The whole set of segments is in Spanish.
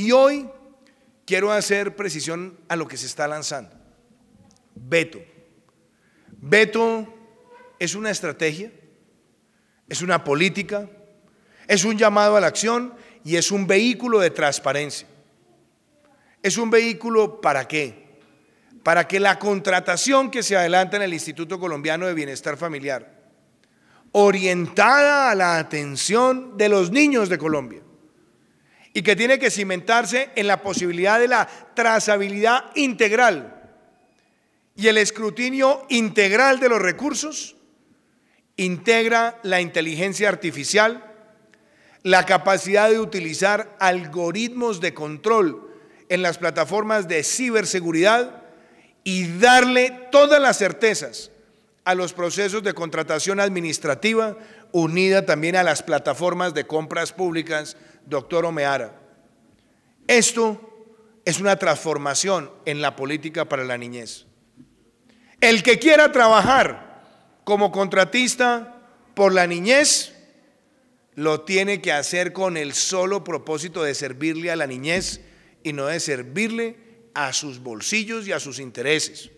Y hoy quiero hacer precisión a lo que se está lanzando. Veto. Veto es una estrategia, es una política, es un llamado a la acción y es un vehículo de transparencia. Es un vehículo para qué? Para que la contratación que se adelanta en el Instituto Colombiano de Bienestar Familiar, orientada a la atención de los niños de Colombia, y que tiene que cimentarse en la posibilidad de la trazabilidad integral y el escrutinio integral de los recursos, integra la inteligencia artificial, la capacidad de utilizar algoritmos de control en las plataformas de ciberseguridad y darle todas las certezas a los procesos de contratación administrativa, unida también a las plataformas de compras públicas, doctor Omeara. Esto es una transformación en la política para la niñez. El que quiera trabajar como contratista por la niñez, lo tiene que hacer con el solo propósito de servirle a la niñez y no de servirle a sus bolsillos y a sus intereses.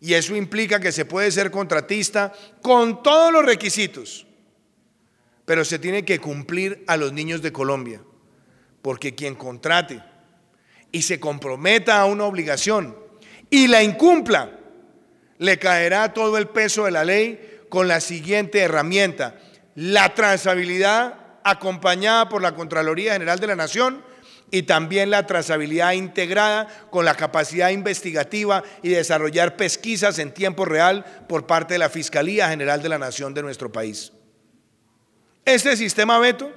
Y eso implica que se puede ser contratista con todos los requisitos. Pero se tiene que cumplir a los niños de Colombia. Porque quien contrate y se comprometa a una obligación y la incumpla, le caerá todo el peso de la ley con la siguiente herramienta. La trazabilidad acompañada por la Contraloría General de la Nación y también la trazabilidad integrada con la capacidad investigativa y desarrollar pesquisas en tiempo real por parte de la Fiscalía General de la Nación de nuestro país. Este sistema veto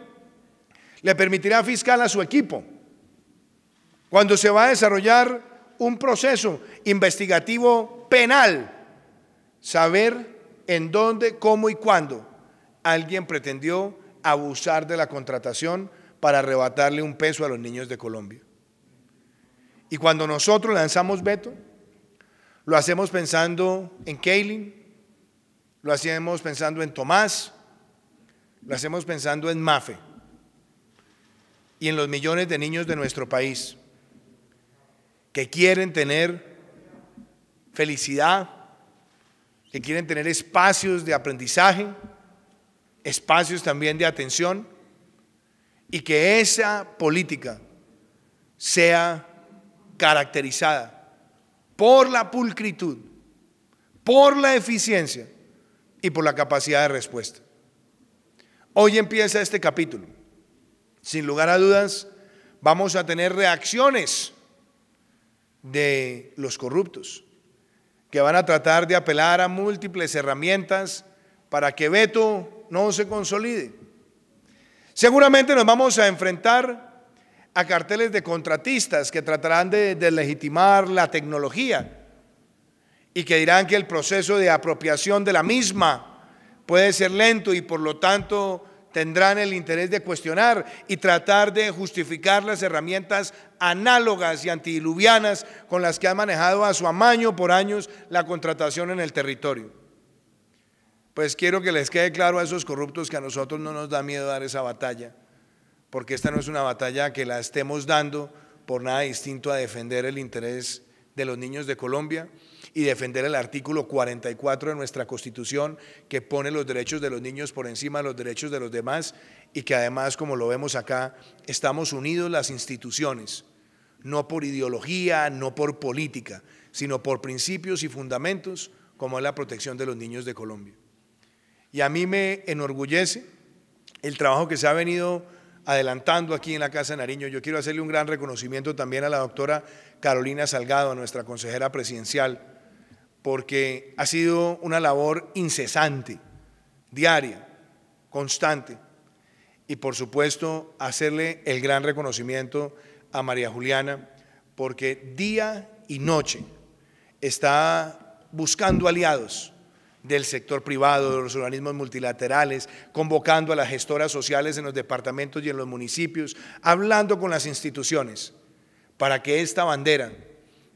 le permitirá fiscal a su equipo cuando se va a desarrollar un proceso investigativo penal, saber en dónde, cómo y cuándo alguien pretendió abusar de la contratación para arrebatarle un peso a los niños de Colombia. Y cuando nosotros lanzamos veto, lo hacemos pensando en Kaylin, lo hacemos pensando en Tomás, lo hacemos pensando en Mafe y en los millones de niños de nuestro país que quieren tener felicidad, que quieren tener espacios de aprendizaje, espacios también de atención y que esa política sea caracterizada por la pulcritud, por la eficiencia y por la capacidad de respuesta. Hoy empieza este capítulo. Sin lugar a dudas, vamos a tener reacciones de los corruptos, que van a tratar de apelar a múltiples herramientas para que veto no se consolide Seguramente nos vamos a enfrentar a carteles de contratistas que tratarán de, deslegitimar legitimar la tecnología y que dirán que el proceso de apropiación de la misma puede ser lento y por lo tanto tendrán el interés de cuestionar y tratar de justificar las herramientas análogas y antidiluvianas con las que ha manejado a su amaño por años la contratación en el territorio. Pues quiero que les quede claro a esos corruptos que a nosotros no nos da miedo dar esa batalla, porque esta no es una batalla que la estemos dando por nada distinto a defender el interés de los niños de Colombia y defender el artículo 44 de nuestra Constitución que pone los derechos de los niños por encima de los derechos de los demás y que además, como lo vemos acá, estamos unidos las instituciones, no por ideología, no por política, sino por principios y fundamentos como es la protección de los niños de Colombia. Y a mí me enorgullece el trabajo que se ha venido adelantando aquí en la Casa de Nariño. Yo quiero hacerle un gran reconocimiento también a la doctora Carolina Salgado, a nuestra consejera presidencial, porque ha sido una labor incesante, diaria, constante. Y por supuesto, hacerle el gran reconocimiento a María Juliana, porque día y noche está buscando aliados del sector privado, de los organismos multilaterales, convocando a las gestoras sociales en los departamentos y en los municipios, hablando con las instituciones para que esta bandera,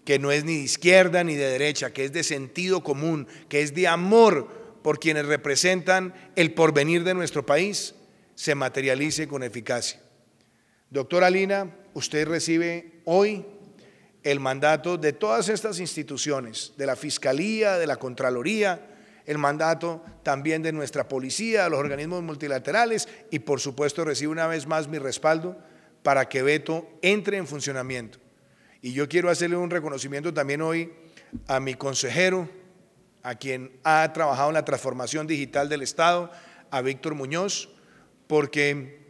que no es ni de izquierda ni de derecha, que es de sentido común, que es de amor por quienes representan el porvenir de nuestro país, se materialice con eficacia. Doctora Lina, usted recibe hoy el mandato de todas estas instituciones, de la Fiscalía, de la Contraloría, el mandato también de nuestra policía, de los organismos multilaterales y por supuesto recibo una vez más mi respaldo para que Veto entre en funcionamiento. Y yo quiero hacerle un reconocimiento también hoy a mi consejero, a quien ha trabajado en la transformación digital del Estado, a Víctor Muñoz, porque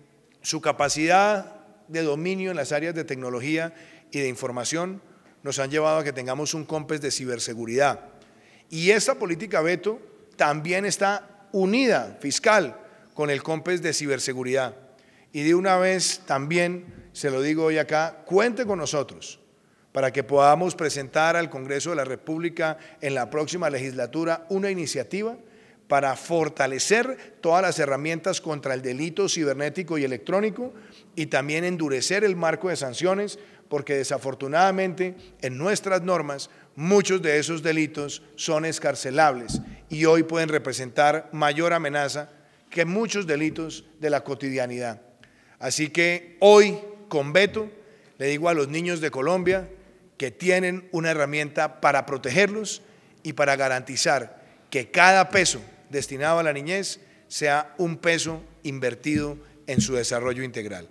su capacidad de dominio en las áreas de tecnología y de información nos han llevado a que tengamos un COMPES de ciberseguridad y esa política veto también está unida fiscal con el COMPES de ciberseguridad. Y de una vez también, se lo digo hoy acá, cuente con nosotros para que podamos presentar al Congreso de la República en la próxima legislatura una iniciativa para fortalecer todas las herramientas contra el delito cibernético y electrónico y también endurecer el marco de sanciones porque desafortunadamente en nuestras normas muchos de esos delitos son escarcelables y hoy pueden representar mayor amenaza que muchos delitos de la cotidianidad. Así que hoy, con veto, le digo a los niños de Colombia que tienen una herramienta para protegerlos y para garantizar que cada peso destinado a la niñez sea un peso invertido en su desarrollo integral.